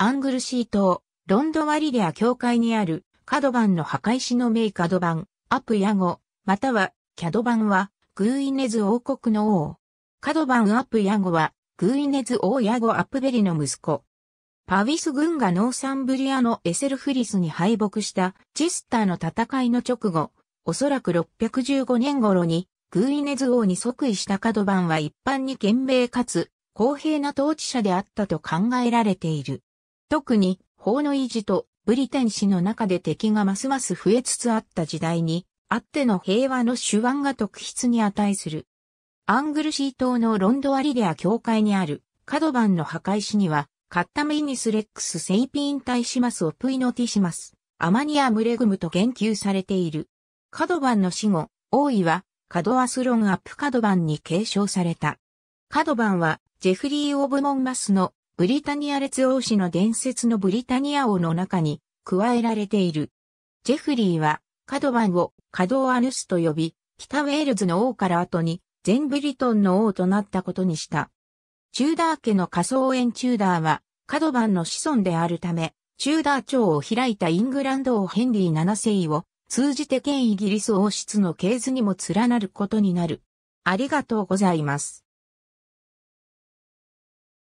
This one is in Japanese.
アングルシー島、ロンドワリデア教会にある、カドバンの墓石の名カドバン、アプヤゴ、または、キャドバンは、グーイネズ王国の王。カドバンアプヤゴは、グーイネズ王ヤゴアプベリの息子。パウィス軍がノーサンブリアのエセルフリスに敗北したチェスターの戦いの直後、おそらく615年頃に、グーイネズ王に即位したカドバンは一般に賢明かつ公平な統治者であったと考えられている。特に法の維持とブリテン氏の中で敵がますます増えつつあった時代に、あっての平和の手腕が特筆に値する。アングルシー島のロンドアリレア教会にあるカドバンの墓石には、カッタイニスレックスセイピンタイシマスオプイノティシマス、アマニアムレグムと言及されている。カドバンの死後、王位はカドアスロンアップカドバンに継承された。カドバンはジェフリー・オブ・モンマスのブリタニア列王氏の伝説のブリタニア王の中に加えられている。ジェフリーはカドワンをカドワヌスと呼び、北ウェールズの王から後に全ブリトンの王となったことにした。チューダー家の仮想園チューダーはカドバンの子孫であるため、チューダー朝を開いたイングランド王ヘンリー7世を通じて現イギリス王室の系図にも連なることになる。ありがとうございます。